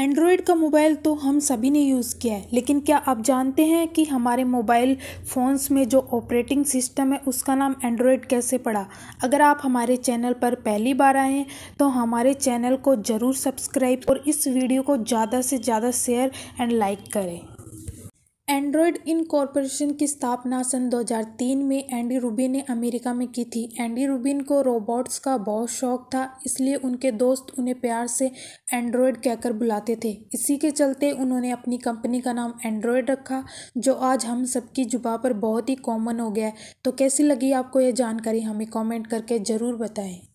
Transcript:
Android का mobile तो हम सभी ने यूज़ किया है लेकिन क्या आप जानते हैं कि हमारे मोबाइल फ़ोन्स में जो ऑपरेटिंग सिस्टम है उसका नाम एंड्रॉयड कैसे पड़ा अगर आप हमारे चैनल पर पहली बार आए हैं तो हमारे चैनल को ज़रूर सब्सक्राइब और इस वीडियो को ज़्यादा से ज़्यादा शेयर एंड लाइक करें एंड्रॉयड इन कॉरपोरेशन की स्थापना सन 2003 में एंडी रूबिन ने अमेरिका में की थी एंडी रूबिन को रोबोट्स का बहुत शौक था इसलिए उनके दोस्त उन्हें प्यार से एंड्रॉयड कहकर बुलाते थे इसी के चलते उन्होंने अपनी कंपनी का नाम एंड्रॉयड रखा जो आज हम सबकी जुबा पर बहुत ही कॉमन हो गया है तो कैसी लगी आपको यह जानकारी हमें कॉमेंट करके ज़रूर बताएँ